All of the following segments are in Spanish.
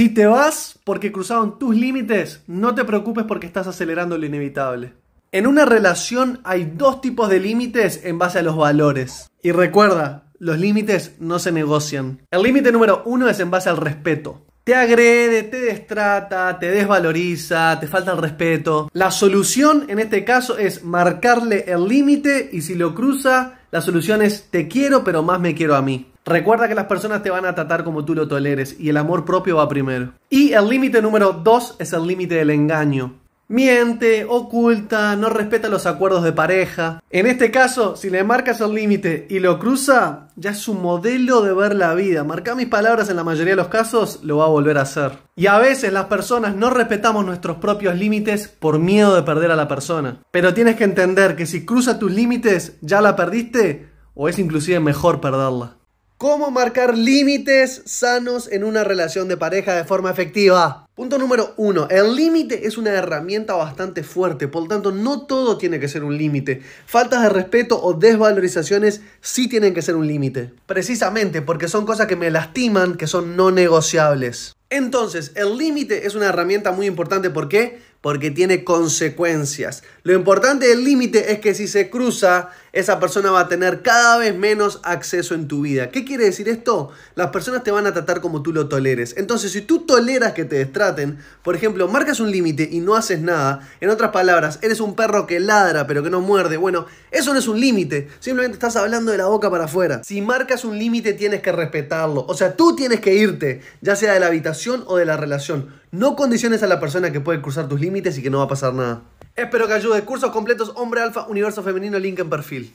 Si te vas porque cruzaron tus límites, no te preocupes porque estás acelerando lo inevitable. En una relación hay dos tipos de límites en base a los valores. Y recuerda, los límites no se negocian. El límite número uno es en base al respeto. Te agrede, te destrata, te desvaloriza, te falta el respeto. La solución en este caso es marcarle el límite y si lo cruza, la solución es te quiero pero más me quiero a mí. Recuerda que las personas te van a tratar como tú lo toleres y el amor propio va primero. Y el límite número 2 es el límite del engaño. Miente, oculta, no respeta los acuerdos de pareja. En este caso, si le marcas el límite y lo cruza, ya es su modelo de ver la vida. Marca mis palabras en la mayoría de los casos, lo va a volver a hacer. Y a veces las personas no respetamos nuestros propios límites por miedo de perder a la persona. Pero tienes que entender que si cruza tus límites, ya la perdiste o es inclusive mejor perderla. ¿Cómo marcar límites sanos en una relación de pareja de forma efectiva? Punto número uno, el límite es una herramienta bastante fuerte, por lo tanto no todo tiene que ser un límite. Faltas de respeto o desvalorizaciones sí tienen que ser un límite, precisamente porque son cosas que me lastiman, que son no negociables. Entonces, el límite es una herramienta muy importante, porque porque tiene consecuencias. Lo importante del límite es que si se cruza, esa persona va a tener cada vez menos acceso en tu vida. ¿Qué quiere decir esto? Las personas te van a tratar como tú lo toleres. Entonces, si tú toleras que te destraten, por ejemplo, marcas un límite y no haces nada, en otras palabras, eres un perro que ladra pero que no muerde, bueno, eso no es un límite, simplemente estás hablando de la boca para afuera. Si marcas un límite tienes que respetarlo, o sea, tú tienes que irte, ya sea de la habitación o de la relación. No condiciones a la persona que puede cruzar tus límites y que no va a pasar nada. Espero que ayude. Cursos completos, hombre alfa, universo femenino, link en perfil.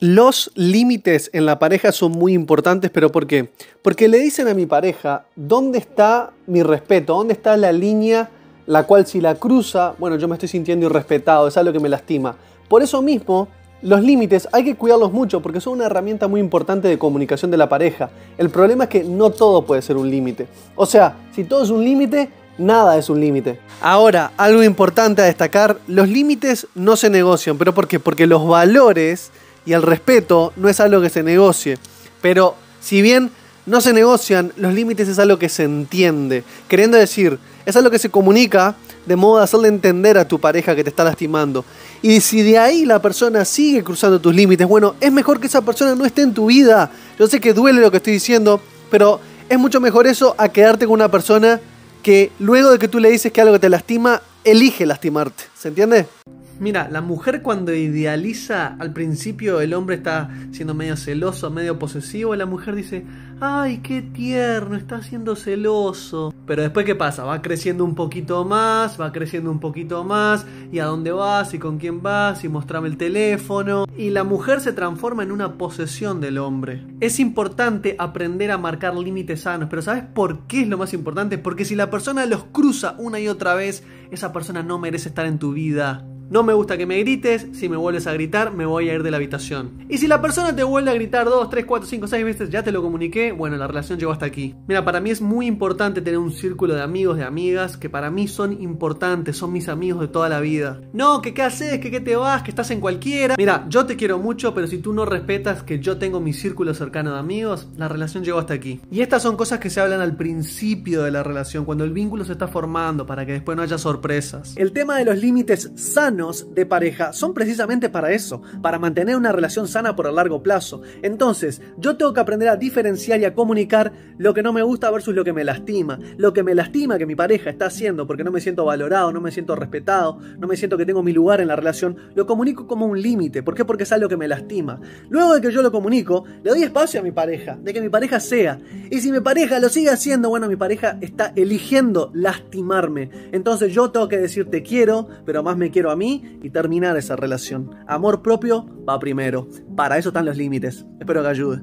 Los límites en la pareja son muy importantes, pero ¿por qué? Porque le dicen a mi pareja, ¿dónde está mi respeto? ¿Dónde está la línea la cual si la cruza, bueno, yo me estoy sintiendo irrespetado, es algo que me lastima? Por eso mismo, los límites hay que cuidarlos mucho porque son una herramienta muy importante de comunicación de la pareja. El problema es que no todo puede ser un límite. O sea, si todo es un límite, Nada es un límite. Ahora, algo importante a destacar, los límites no se negocian, pero ¿por qué? Porque los valores y el respeto no es algo que se negocie. Pero si bien no se negocian, los límites es algo que se entiende. Queriendo decir, es algo que se comunica de modo de hacerle entender a tu pareja que te está lastimando. Y si de ahí la persona sigue cruzando tus límites, bueno, es mejor que esa persona no esté en tu vida. Yo sé que duele lo que estoy diciendo, pero es mucho mejor eso a quedarte con una persona que luego de que tú le dices que algo te lastima, elige lastimarte. ¿Se entiende? Mira, la mujer cuando idealiza al principio el hombre está siendo medio celoso, medio posesivo, la mujer dice, ay, qué tierno, está siendo celoso. Pero después, ¿qué pasa? Va creciendo un poquito más, va creciendo un poquito más, y a dónde vas, y con quién vas, y mostrame el teléfono. Y la mujer se transforma en una posesión del hombre. Es importante aprender a marcar límites sanos, pero ¿sabes por qué es lo más importante? Porque si la persona los cruza una y otra vez, esa persona no merece estar en tu vida. No me gusta que me grites, si me vuelves a gritar me voy a ir de la habitación. Y si la persona te vuelve a gritar 2, 3, 4, 5, 6 veces, ya te lo comuniqué, bueno, la relación llegó hasta aquí. Mira, para mí es muy importante tener un círculo de amigos, de amigas, que para mí son importantes, son mis amigos de toda la vida. No, que qué haces, que qué te vas, que estás en cualquiera. Mira, yo te quiero mucho, pero si tú no respetas que yo tengo mi círculo cercano de amigos, la relación llegó hasta aquí. Y estas son cosas que se hablan al principio de la relación, cuando el vínculo se está formando, para que después no haya sorpresas. El tema de los límites sanos de pareja son precisamente para eso, para mantener una relación sana por el largo plazo. Entonces, yo tengo que aprender a diferenciar y a comunicar lo que no me gusta versus lo que me lastima. Lo que me lastima que mi pareja está haciendo porque no me siento valorado, no me siento respetado, no me siento que tengo mi lugar en la relación, lo comunico como un límite. ¿Por qué? Porque es algo que me lastima. Luego de que yo lo comunico, le doy espacio a mi pareja, de que mi pareja sea. Y si mi pareja lo sigue haciendo, bueno, mi pareja está eligiendo lastimarme. Entonces yo tengo que decir te quiero, pero más me quiero a mí y terminar esa relación. Amor propio va primero. Para eso están los límites. Espero que ayude.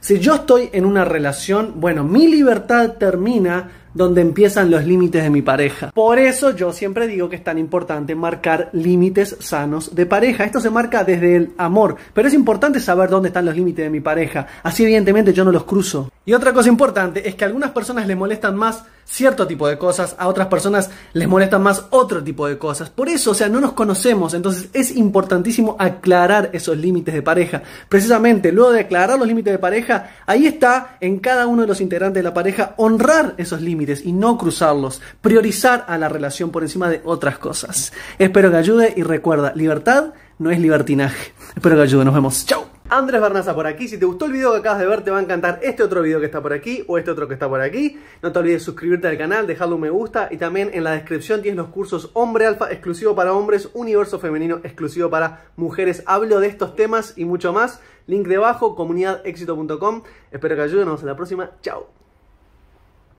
Si yo estoy en una relación, bueno, mi libertad termina donde empiezan los límites de mi pareja. Por eso yo siempre digo que es tan importante marcar límites sanos de pareja. Esto se marca desde el amor, pero es importante saber dónde están los límites de mi pareja. Así evidentemente yo no los cruzo. Y otra cosa importante es que a algunas personas les molestan más cierto tipo de cosas, a otras personas les molestan más otro tipo de cosas. Por eso, o sea, no nos conocemos, entonces es importantísimo aclarar esos límites de pareja. Precisamente, luego de aclarar los límites de pareja, ahí está en cada uno de los integrantes de la pareja honrar esos límites y no cruzarlos, priorizar a la relación por encima de otras cosas. Espero que ayude y recuerda, libertad no es libertinaje. Espero que ayude, nos vemos. Chao. Andrés Barnaza por aquí. Si te gustó el video que acabas de ver, te va a encantar este otro video que está por aquí o este otro que está por aquí. No te olvides suscribirte al canal, dejarle un me gusta y también en la descripción tienes los cursos Hombre Alfa exclusivo para hombres, Universo Femenino exclusivo para mujeres. Hablo de estos temas y mucho más. Link debajo, comunidadexito.com. Espero que ayude. Nos vemos en la próxima. Chao.